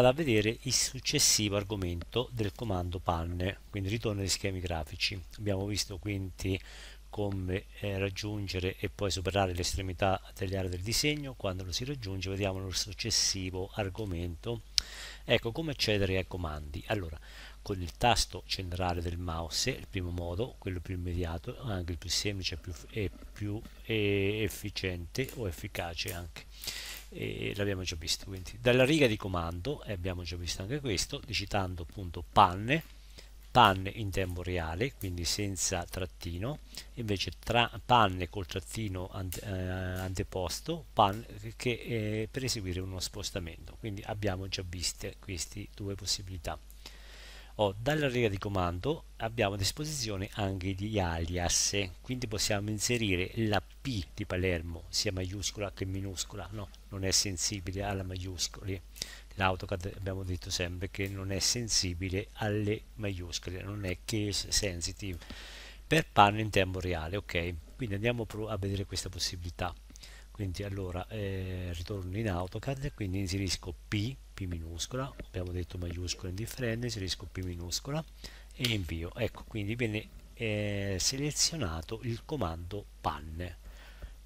vado a vedere il successivo argomento del comando panne, quindi ritorno agli schemi grafici. Abbiamo visto quindi come eh, raggiungere e poi superare l'estremità tagliare del disegno, quando lo si raggiunge vediamo il successivo argomento. Ecco come accedere ai comandi. Allora, con il tasto centrale del mouse, il primo modo, quello più immediato, anche il più semplice e più e eh, efficiente o efficace anche e l'abbiamo già visto quindi dalla riga di comando e abbiamo già visto anche questo digitando appunto panne panne in tempo reale quindi senza trattino invece tra panne col trattino ante, eh, anteposto pan che, eh, per eseguire uno spostamento quindi abbiamo già viste queste due possibilità Oh, dalla riga di comando abbiamo a disposizione anche gli alias, quindi possiamo inserire la P di Palermo, sia maiuscola che minuscola, no, non è sensibile alla maiuscola L'AutoCAD abbiamo detto sempre che non è sensibile alle maiuscole, non è case sensitive, per panno in tempo reale, ok? Quindi andiamo a vedere questa possibilità quindi allora eh, ritorno in AutoCAD quindi inserisco P, P minuscola abbiamo detto maiuscola indifferente inserisco P minuscola e invio ecco quindi viene eh, selezionato il comando panne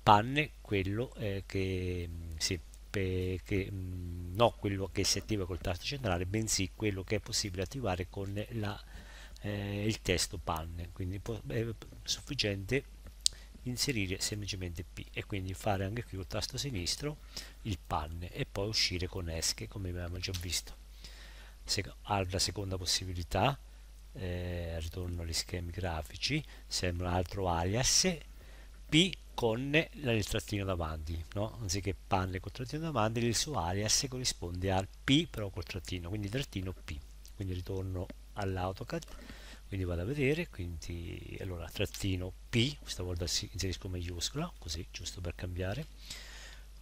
panne quello eh, che mm, sì, che, mh, mm, quello che si attiva col tasto centrale bensì quello che è possibile attivare con la, eh, il testo panne quindi è sufficiente inserire semplicemente P e quindi fare anche qui col tasto sinistro il panne e poi uscire con esche come abbiamo già visto Se, alla seconda possibilità eh, ritorno agli schemi grafici sembra un altro alias P con il trattino davanti no? anziché panne col trattino davanti il suo alias corrisponde al P però col trattino quindi trattino P quindi ritorno all'AutoCAD quindi vado a vedere quindi allora trattino P stavolta inserisco maiuscola così giusto per cambiare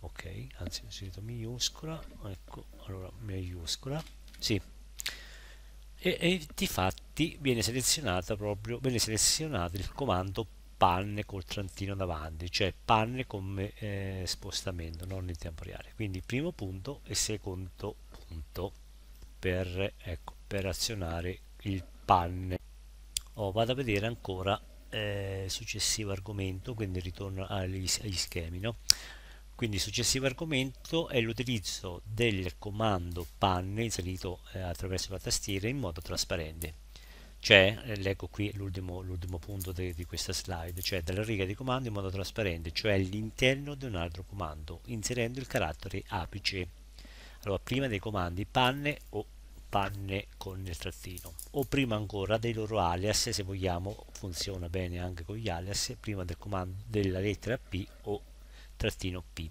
ok anzi ho inserito maiuscola ecco allora maiuscola sì e, e difatti viene selezionata proprio viene selezionato il comando panne col trattino davanti cioè panne come eh, spostamento non in temporale quindi primo punto e secondo punto per, ecco, per azionare il panne oh, vado a vedere ancora eh, successivo argomento quindi ritorno agli, agli schemi no? quindi successivo argomento è l'utilizzo del comando panne inserito eh, attraverso la tastiera in modo trasparente cioè, leggo qui l'ultimo punto de, di questa slide, cioè dalla riga di comando in modo trasparente, cioè all'interno di un altro comando, inserendo il carattere apice. Allora, prima dei comandi panne o panne con il trattino o prima ancora dei loro alias se vogliamo funziona bene anche con gli alias prima del comando della lettera P o trattino P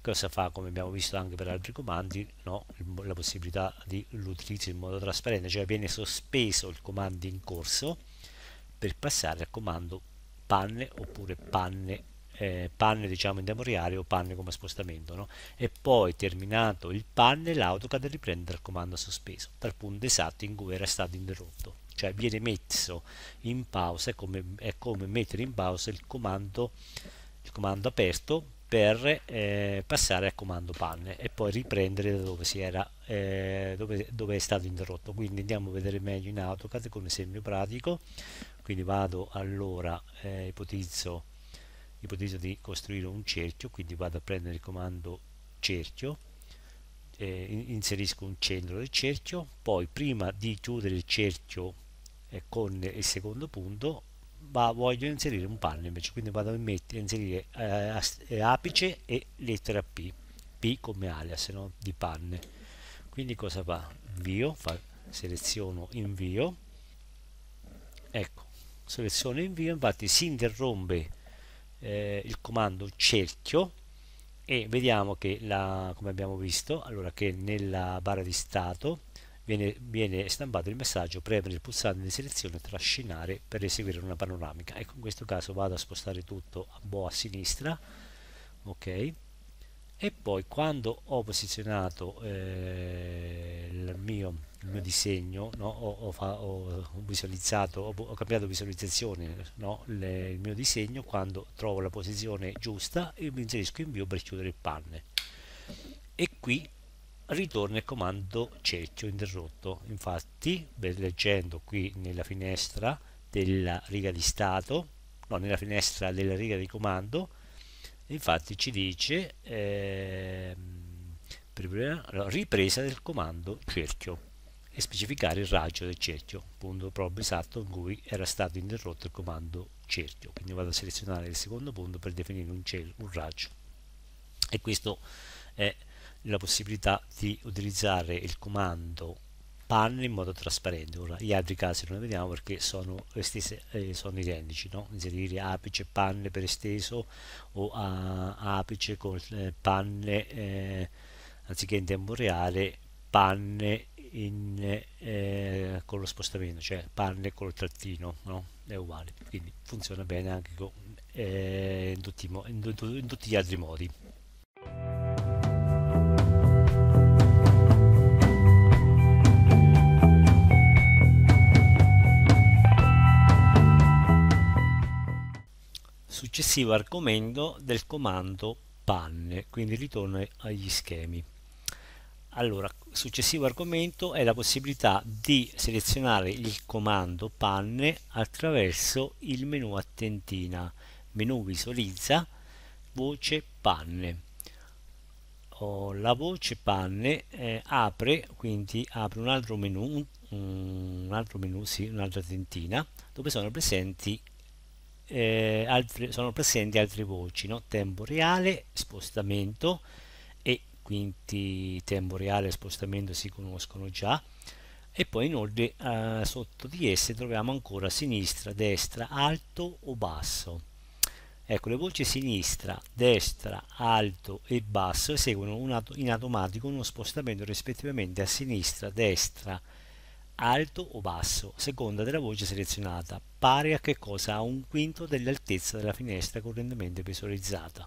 cosa fa come abbiamo visto anche per altri comandi no? la possibilità di l'utilizzo in modo trasparente cioè viene sospeso il comando in corso per passare al comando panne oppure panne eh, panne diciamo in memoriale o panne come spostamento no? e poi terminato il panne l'autocad riprende il comando sospeso dal punto esatto in cui era stato interrotto cioè viene messo in pausa è come, è come mettere in pausa il comando, il comando aperto per eh, passare al comando panne e poi riprendere da dove, era, eh, dove, dove è stato interrotto quindi andiamo a vedere meglio in AutoCAD con esempio pratico quindi vado allora eh, ipotizzo ipotizzo di costruire un cerchio quindi vado a prendere il comando cerchio eh, inserisco un centro del cerchio poi prima di chiudere il cerchio eh, con il secondo punto ma voglio inserire un panno invece quindi vado a, mettere, a inserire eh, eh apice e lettera P P come alias no? di panne quindi cosa fa? invio, fa, seleziono invio ecco seleziono invio infatti si interrompe eh, il comando cerchio e vediamo che la, come abbiamo visto allora che nella barra di stato viene, viene stampato il messaggio premere il pulsante di selezione trascinare per eseguire una panoramica ecco in questo caso vado a spostare tutto a boa a sinistra ok e poi quando ho posizionato eh, il, mio, il, mio, disegno no? ho, ho, ho, visualizzato ho, ho cambiato visualizzazione no? Le, il mio disegno quando trovo la posizione giusta e mi inserisco in view per chiudere il panne e qui ritorna il comando cerchio interrotto infatti leggendo qui nella finestra della riga di stato no, nella finestra della riga di comando infatti ci dice eh, ripresa del comando cerchio e specificare il raggio del cerchio, punto proprio esatto in cui era stato interrotto il comando cerchio. Quindi vado a selezionare il secondo punto per definire un, un raggio. E questo è la possibilità di utilizzare il comando panne in modo trasparente. Ora, gli altri casi non li vediamo perché sono, estese, eh, sono identici, no? inserire apice panne per esteso o a, apice con eh, panne eh, anziché in tempo reale, panne in, eh, con lo spostamento, cioè panne col trattino, no? è uguale, quindi funziona bene anche con, eh, in, tutti, in, in tutti gli altri modi. successivo argomento del comando panne, quindi ritorno agli schemi. Allora, successivo argomento è la possibilità di selezionare il comando panne attraverso il menu attentina, menu visualizza, voce panne. Oh, la voce panne eh, apre, quindi apre un altro menu, un altro menu, sì, un'altra tentina, dove sono presenti eh, altri, sono presenti altre voci, no? tempo reale, spostamento e quindi tempo reale e spostamento si conoscono già e poi inoltre eh, sotto di esse troviamo ancora sinistra, destra, alto o basso. Ecco, le voci sinistra, destra, alto e basso eseguono in automatico uno spostamento rispettivamente a sinistra, destra, alto alto o basso, a seconda della voce selezionata, pari a che cosa? A un quinto dell'altezza della finestra correntemente visualizzata.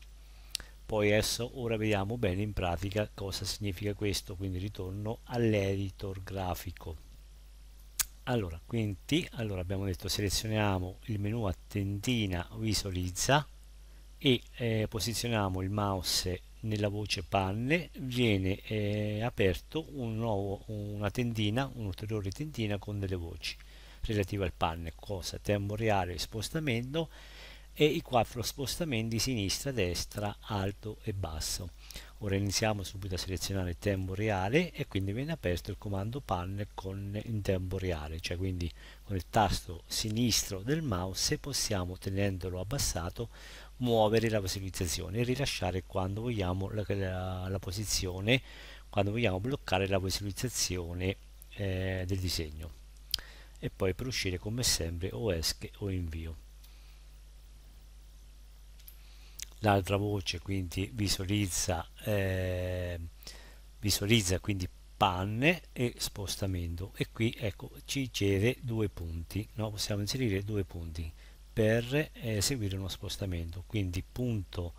Poi adesso ora vediamo bene in pratica cosa significa questo, quindi ritorno all'editor grafico. Allora, quindi, allora abbiamo detto selezioniamo il menu a tendina visualizza, e eh, posizioniamo il mouse nella voce panne viene eh, aperto un nuovo, una tendina, un'ulteriore tendina con delle voci relative al panne, cosa, tempo reale, spostamento e i quattro spostamenti sinistra, destra, alto e basso. Ora iniziamo subito a selezionare il tempo reale e quindi viene aperto il comando panne con in tempo reale, cioè quindi con il tasto sinistro del mouse possiamo tenendolo abbassato muovere la visualizzazione e rilasciare quando vogliamo la, la, la posizione quando vogliamo bloccare la visualizzazione eh, del disegno e poi per uscire come sempre o esche o invio l'altra voce quindi visualizza eh, visualizza quindi panne e spostamento e qui ecco ci chiede due punti no? possiamo inserire due punti per eseguire eh, uno spostamento quindi punto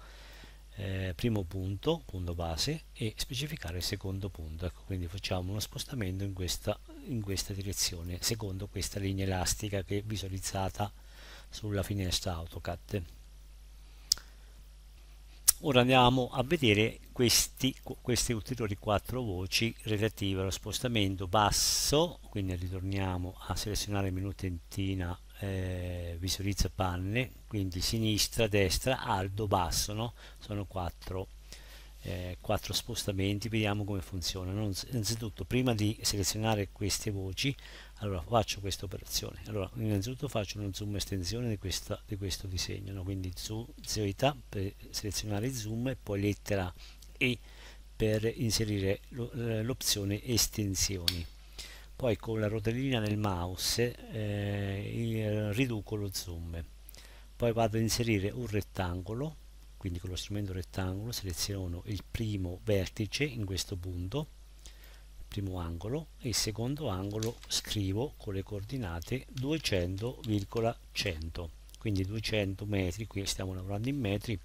eh, primo punto punto base e specificare il secondo punto ecco, quindi facciamo uno spostamento in questa, in questa direzione secondo questa linea elastica che è visualizzata sulla finestra AutoCAD ora andiamo a vedere questi, queste ulteriori quattro voci relative allo spostamento basso quindi ritorniamo a selezionare menu tentina eh, visualizza panne quindi sinistra, destra, alto, basso no? sono 4 eh, spostamenti vediamo come funzionano innanzitutto prima di selezionare queste voci allora faccio questa operazione allora innanzitutto faccio uno zoom estensione di, questa, di questo disegno no? quindi zoom, per selezionare zoom e poi lettera E per inserire eh, l'opzione estensioni poi con la rotellina del mouse eh, eh, riduco lo zoom poi vado ad inserire un rettangolo quindi con lo strumento rettangolo seleziono il primo vertice in questo punto il primo angolo e il secondo angolo scrivo con le coordinate 200,100 quindi 200 metri qui stiamo lavorando in metri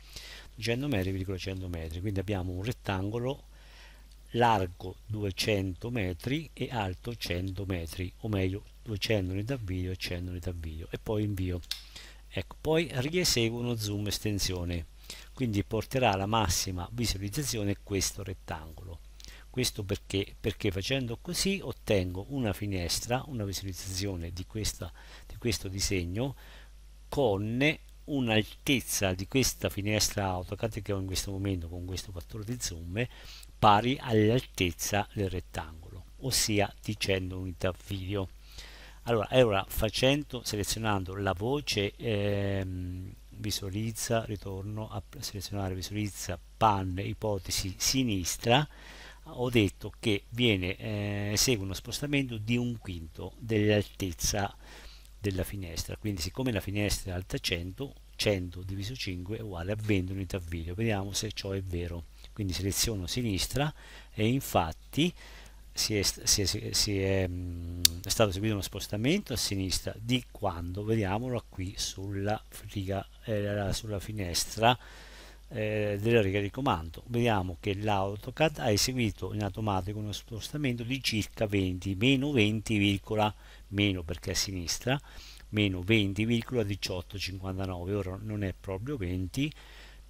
200 metri,100 metri quindi abbiamo un rettangolo largo 200 metri e alto 100 metri o meglio 200 unità video e 100 unità video e poi invio ecco poi rieseguo uno zoom estensione quindi porterà alla massima visualizzazione questo rettangolo questo perché, perché facendo così ottengo una finestra una visualizzazione di, questa, di questo disegno con un'altezza di questa finestra AutoCAD che ho in questo momento con questo fattore di zoom pari all'altezza del rettangolo, ossia di 100 unità video. Allora, allora facendo, selezionando la voce ehm, visualizza, ritorno a selezionare visualizza pan ipotesi sinistra, ho detto che viene, eh, segue uno spostamento di un quinto dell'altezza della finestra, quindi siccome la finestra è alta 100, 100 diviso 5 è uguale a 20 unità video, vediamo se ciò è vero quindi seleziono sinistra e infatti si è, si è, si è, mm, è stato eseguito uno spostamento a sinistra di quando vediamolo qui sulla, riga, eh, sulla finestra eh, della riga di comando vediamo che l'autocad ha eseguito in automatico uno spostamento di circa 20 meno 20, meno perché a sinistra meno 20,1859 ora non è proprio 20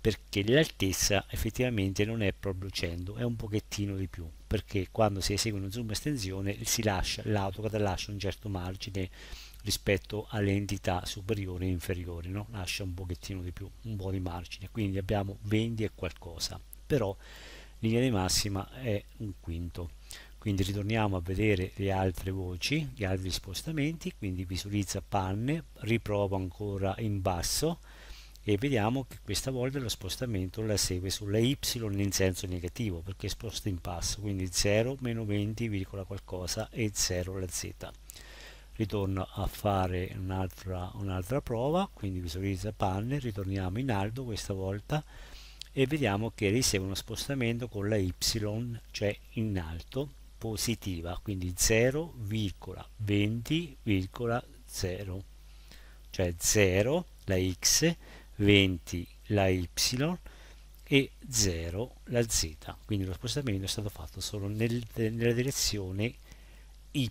perché l'altezza effettivamente non è proprio 100, è un pochettino di più, perché quando si esegue uno zoom estensione si lascia, l'AutoCAD lascia un certo margine rispetto alle entità superiori e inferiori, no? lascia un pochettino di più, un po' di margine, quindi abbiamo 20 e qualcosa, però linea di massima è un quinto. Quindi ritorniamo a vedere le altre voci, gli altri spostamenti, quindi visualizza panne, riprovo ancora in basso, e vediamo che questa volta lo spostamento la segue sulla y in senso negativo perché sposta in passo quindi 0 meno 20, qualcosa e 0 la z ritorno a fare un'altra un prova quindi visualizza panne ritorniamo in alto questa volta e vediamo che riceve uno spostamento con la y cioè in alto positiva quindi 0,20,0 cioè 0 la x 20 la y e 0 la z, quindi lo spostamento è stato fatto solo nel, nella direzione y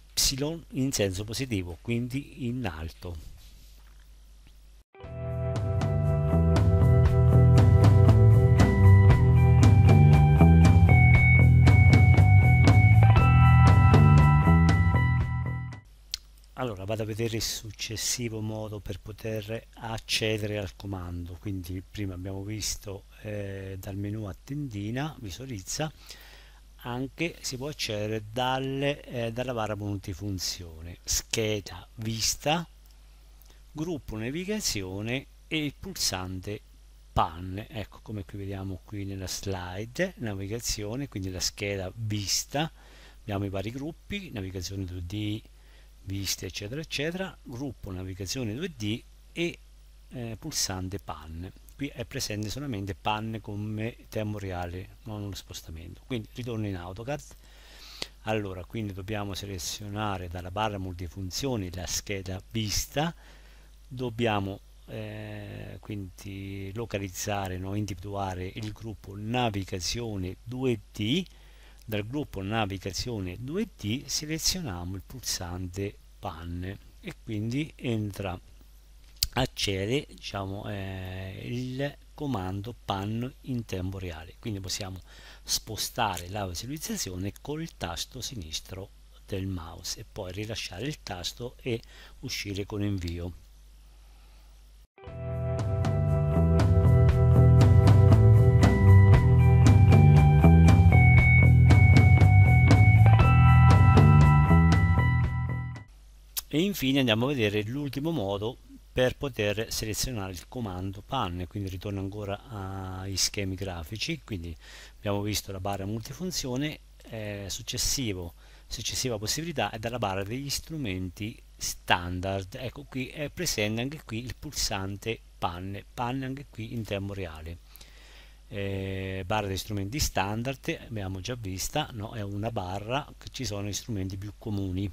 in senso positivo, quindi in alto. allora vado a vedere il successivo modo per poter accedere al comando quindi prima abbiamo visto eh, dal menu a tendina visualizza anche si può accedere dalle, eh, dalla barra multifunzione scheda vista gruppo navigazione e il pulsante pan ecco come qui vediamo qui nella slide navigazione quindi la scheda vista abbiamo i vari gruppi navigazione 2D viste eccetera eccetera gruppo navigazione 2D e eh, pulsante pan qui è presente solamente pan come tempo reale non lo spostamento quindi ritorno in AutoCAD allora quindi dobbiamo selezionare dalla barra multifunzioni la scheda vista dobbiamo eh, quindi localizzare no, individuare il gruppo navigazione 2D dal gruppo navigazione 2D selezioniamo il pulsante pan e quindi entra accede diciamo, eh, il comando pan in tempo reale quindi possiamo spostare la visualizzazione col tasto sinistro del mouse e poi rilasciare il tasto e uscire con invio e infine andiamo a vedere l'ultimo modo per poter selezionare il comando panne quindi ritorno ancora agli schemi grafici quindi abbiamo visto la barra multifunzione eh, successivo successiva possibilità è dalla barra degli strumenti standard ecco qui è presente anche qui il pulsante panne panne anche qui in tempo reale eh, barra degli strumenti standard abbiamo già vista no? è una barra che ci sono gli strumenti più comuni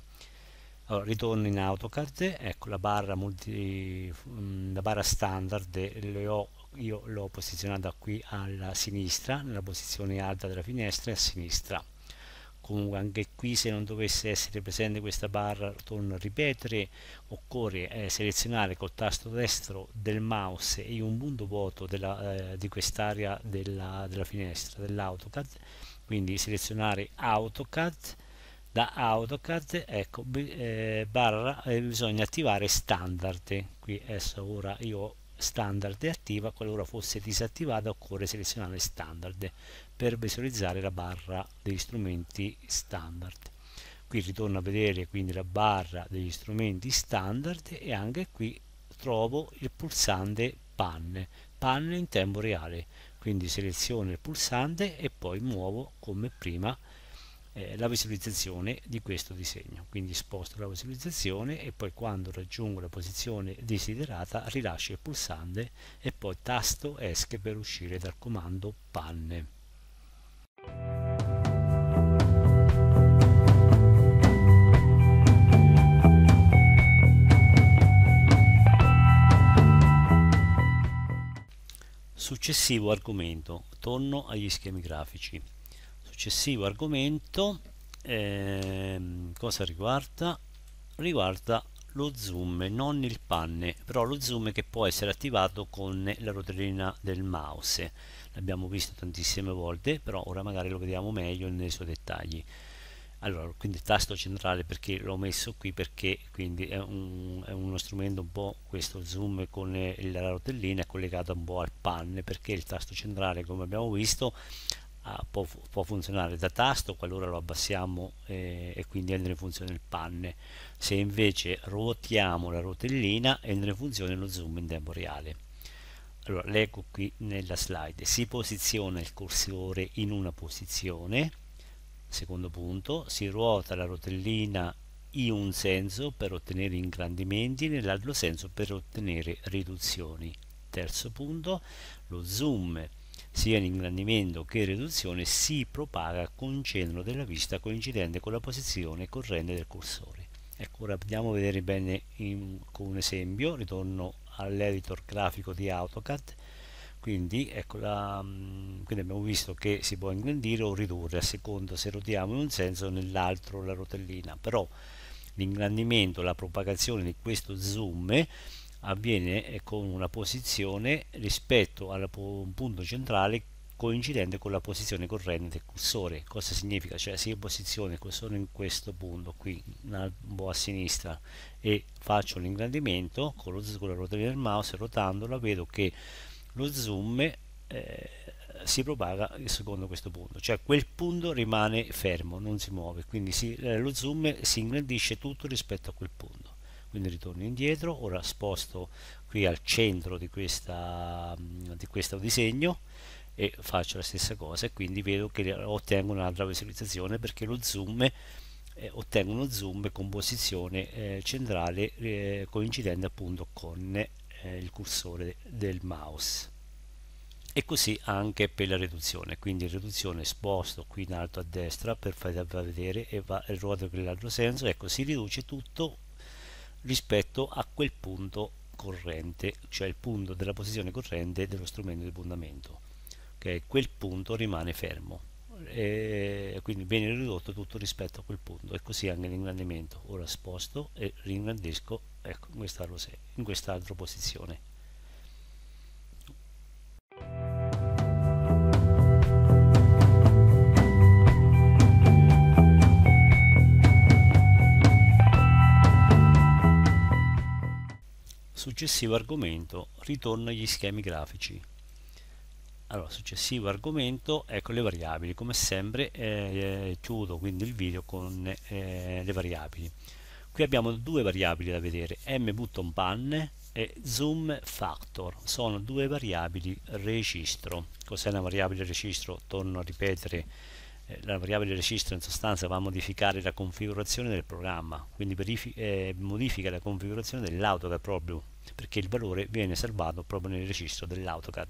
allora, ritorno in AutoCAD, ecco la barra, multi, mm, la barra standard, ho, io l'ho posizionata qui alla sinistra, nella posizione alta della finestra e a sinistra. Comunque anche qui se non dovesse essere presente questa barra, torno a ripetere, occorre eh, selezionare col tasto destro del mouse e un punto vuoto della, eh, di quest'area della, della finestra dell'AutoCAD, quindi selezionare AutoCAD, da AutoCAD ecco eh, barra eh, bisogna attivare standard qui adesso ora io standard è attiva qualora fosse disattivata occorre selezionare standard per visualizzare la barra degli strumenti standard qui ritorno a vedere quindi la barra degli strumenti standard e anche qui trovo il pulsante pan panne in tempo reale quindi seleziono il pulsante e poi muovo come prima eh, la visualizzazione di questo disegno. Quindi sposto la visualizzazione e poi quando raggiungo la posizione desiderata rilascio il pulsante e poi tasto ESC per uscire dal comando panne. Successivo argomento, torno agli schemi grafici successivo argomento ehm, cosa riguarda? Riguarda lo zoom, non il panne, però lo zoom che può essere attivato con la rotellina del mouse. L'abbiamo visto tantissime volte, però ora magari lo vediamo meglio nei suoi dettagli. Allora, quindi il tasto centrale perché l'ho messo qui perché quindi è, un, è, uno strumento un po' questo zoom con la rotellina è collegato un po' al panne perché il tasto centrale come abbiamo visto Ah, può, può, funzionare da tasto qualora lo abbassiamo eh, e quindi entra in funzione il panne se invece ruotiamo la rotellina entra in funzione lo zoom in tempo reale allora leggo qui nella slide si posiziona il cursore in una posizione secondo punto si ruota la rotellina in un senso per ottenere ingrandimenti nell'altro senso per ottenere riduzioni terzo punto lo zoom sia in ingrandimento che in riduzione, si propaga con centro della vista coincidente con la posizione corrente del cursore. Ecco, ora andiamo a vedere bene in, con un esempio, ritorno all'editor grafico di AutoCAD, quindi, ecco la, mm, quindi, abbiamo visto che si può ingrandire o ridurre a seconda se rotiamo in un senso o nell'altro la rotellina, però l'ingrandimento, la propagazione di questo zoom avviene eh, con una posizione rispetto a un punto centrale coincidente con la posizione corrente del cursore. Cosa significa? Cioè se io posiziono il cursore in questo punto qui, un po' a sinistra, e faccio l'ingrandimento con, lo, con la rotellina del mouse, rotandola, vedo che lo zoom eh, si propaga secondo questo punto, cioè quel punto rimane fermo, non si muove, quindi si, eh, lo zoom si ingrandisce tutto rispetto a quel punto quindi ritorno indietro ora sposto qui al centro di, questa, di questo disegno e faccio la stessa cosa e quindi vedo che ottengo un'altra visualizzazione perché lo zoom eh, ottengo uno zoom con posizione eh, centrale eh, coincidente appunto con eh, il cursore del mouse e così anche per la riduzione quindi riduzione sposto qui in alto a destra per farvi vedere e, va, e ruoto per senso ecco si riduce tutto rispetto a quel punto corrente, cioè il punto della posizione corrente dello strumento di abbondamento. Okay? Quel punto rimane fermo, e quindi viene ridotto tutto rispetto a quel punto e così anche l'ingrandimento. Ora sposto e ringrandisco ecco, in quest'altra quest posizione. successivo argomento ritorno agli schemi grafici allora successivo argomento ecco le variabili come sempre eh, chiudo quindi il video con eh, le variabili qui abbiamo due variabili da vedere m e zoom factor sono due variabili registro cos'è una variabile registro torno a ripetere eh, la variabile registro in sostanza va a modificare la configurazione del programma quindi eh, modifica la configurazione dell'auto che proprio perché il valore viene salvato proprio nel registro dell'AutoCAD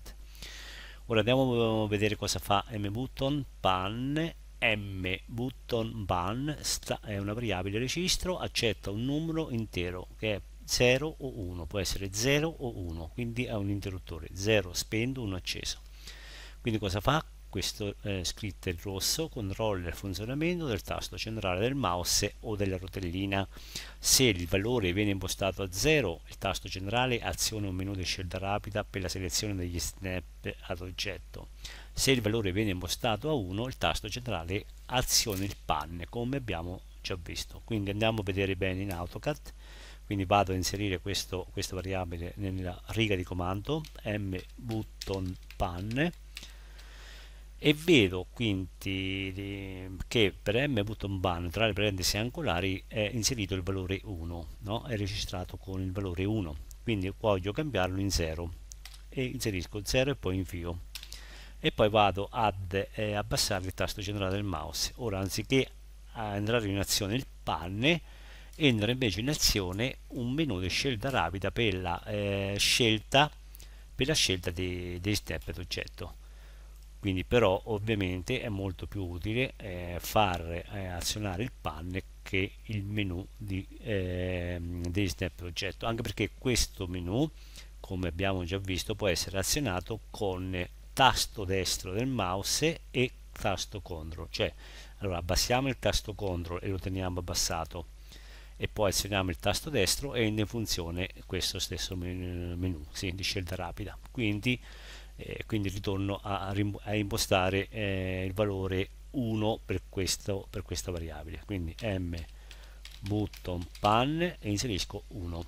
ora andiamo a vedere cosa fa mbutton pan mbutton pan è una variabile registro accetta un numero intero che è 0 o 1 può essere 0 o 1 quindi è un interruttore 0 spendo 1 acceso quindi cosa fa questo eh, scritto in rosso controlla il funzionamento del tasto centrale del mouse o della rotellina se il valore viene impostato a 0 il tasto centrale aziona un menu di scelta rapida per la selezione degli snap ad oggetto se il valore viene impostato a 1 il tasto centrale aziona il panne come abbiamo già visto quindi andiamo a vedere bene in AutoCAD quindi vado a inserire questo, questa variabile nella riga di comando m button panne è vero quindi che per m ban tra le parentesi angolari è inserito il valore 1, no? è registrato con il valore 1, quindi voglio cambiarlo in 0 e inserisco 0 e poi invio e poi vado ad eh, abbassare il tasto generale del mouse. Ora anziché entrare in azione il panne entra invece in azione un menu di scelta rapida per la eh, scelta, per la scelta dei, dei step d'oggetto quindi però ovviamente è molto più utile eh, far eh, azionare il panel che il menu di, eh, degli snap oggetto anche perché questo menu come abbiamo già visto può essere azionato con tasto destro del mouse e tasto control cioè allora abbassiamo il tasto control e lo teniamo abbassato e poi azioniamo il tasto destro e in funzione questo stesso menu, menu sì, di scelta rapida quindi eh, quindi ritorno a, a impostare eh, il valore 1 per, questo, per questa variabile quindi m button pan e inserisco 1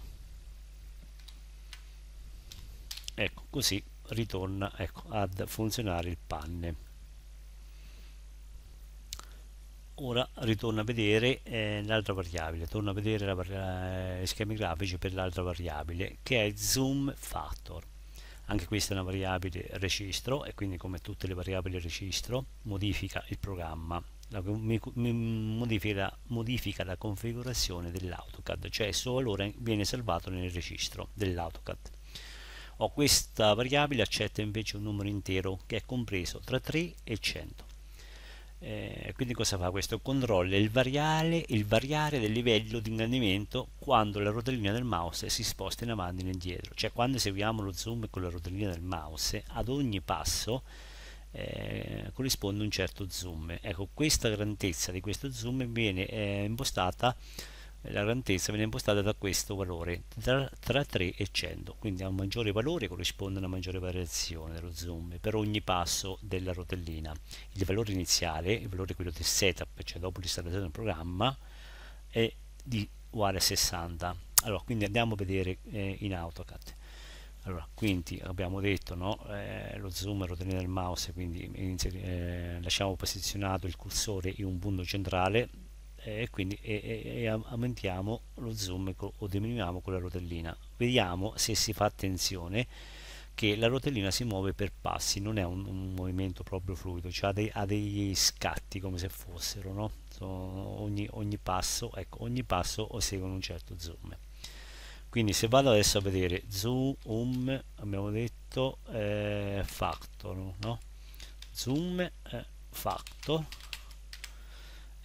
ecco così ritorna ecco, ad funzionare il panne ora ritorno a vedere eh, l'altra variabile, torno a vedere eh, gli eh, schemi grafici per l'altra variabile che è zoom factor anche questa è una variabile registro e quindi come tutte le variabili registro modifica il programma la, mi, mi, modifica, modifica, la configurazione dell'AutoCAD cioè suo valore viene salvato nel registro dell'AutoCAD questa variabile accetta invece un numero intero che è compreso tra 3 e 100 eh, quindi cosa fa questo? Controlla il, il variare del livello di ingrandimento quando la rotellina del mouse si sposta in avanti e in indietro, cioè quando eseguiamo lo zoom con la rotellina del mouse ad ogni passo eh, corrisponde un certo zoom. Ecco, questa grandezza di questo zoom viene eh, impostata la grandezza viene impostata da questo valore tra, tra 3 e 100 quindi a un maggiore valore corrisponde a una maggiore variazione dello zoom per ogni passo della rotellina il valore iniziale il valore quello del setup cioè dopo l'installazione del programma è di uguale a 60 allora quindi andiamo a vedere eh, in AutoCAD allora quindi abbiamo detto no? eh, lo zoom e rotellina del mouse quindi eh, lasciamo posizionato il cursore in un punto centrale e eh, quindi e, e, e aumentiamo lo zoom o diminuiamo con la rotellina vediamo se si fa attenzione che la rotellina si muove per passi non è un, un movimento proprio fluido cioè ha, dei, ha, degli scatti come se fossero no? ogni, ogni, passo ecco ogni passo segue un certo zoom quindi se vado adesso a vedere zoom um, abbiamo detto eh, factor no? zoom eh, factor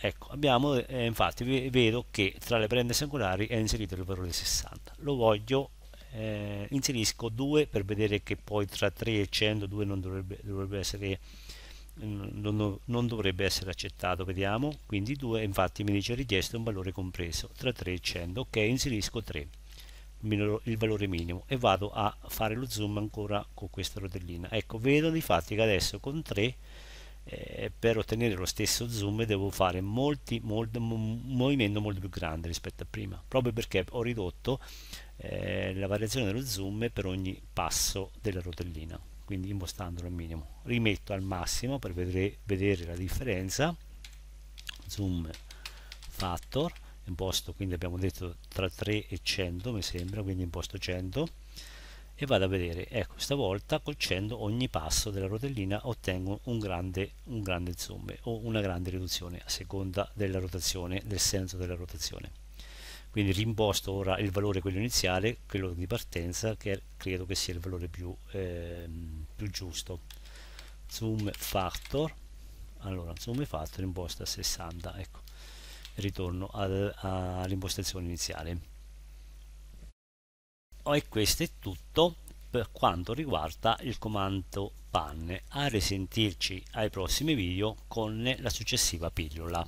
Ecco, abbiamo, eh, infatti vedo che tra le prende singolari è inserito il valore 60. Lo voglio, eh, inserisco 2 per vedere che poi tra 3 e 102 non dovrebbe, dovrebbe essere mm, non, non, dovrebbe essere accettato vediamo quindi 2 infatti mi dice richiesto un valore compreso tra 3 e 100 ok inserisco 3 il valore minimo e vado a fare lo zoom ancora con questa rotellina ecco vedo di fatti che adesso con 3 eh, per ottenere lo stesso zoom devo fare molti, molti, un movimento molto più grande rispetto a prima proprio perché ho ridotto eh, la variazione dello zoom per ogni passo della rotellina quindi impostandolo al minimo rimetto al massimo per vedere, vedere la differenza zoom factor imposto quindi abbiamo detto tra 3 e 100 mi sembra quindi imposto 100 e vado a vedere ecco stavolta colcendo ogni passo della rotellina ottengo un grande, un grande zoom o una grande riduzione a seconda della rotazione del senso della rotazione quindi rimposto ora il valore quello iniziale quello di partenza che credo che sia il valore più, eh, più giusto zoom factor allora zoom factor imposta a 60 ecco ritorno al, all'impostazione iniziale Oh, e questo è tutto per quanto riguarda il comando panne a risentirci ai prossimi video con la successiva pillola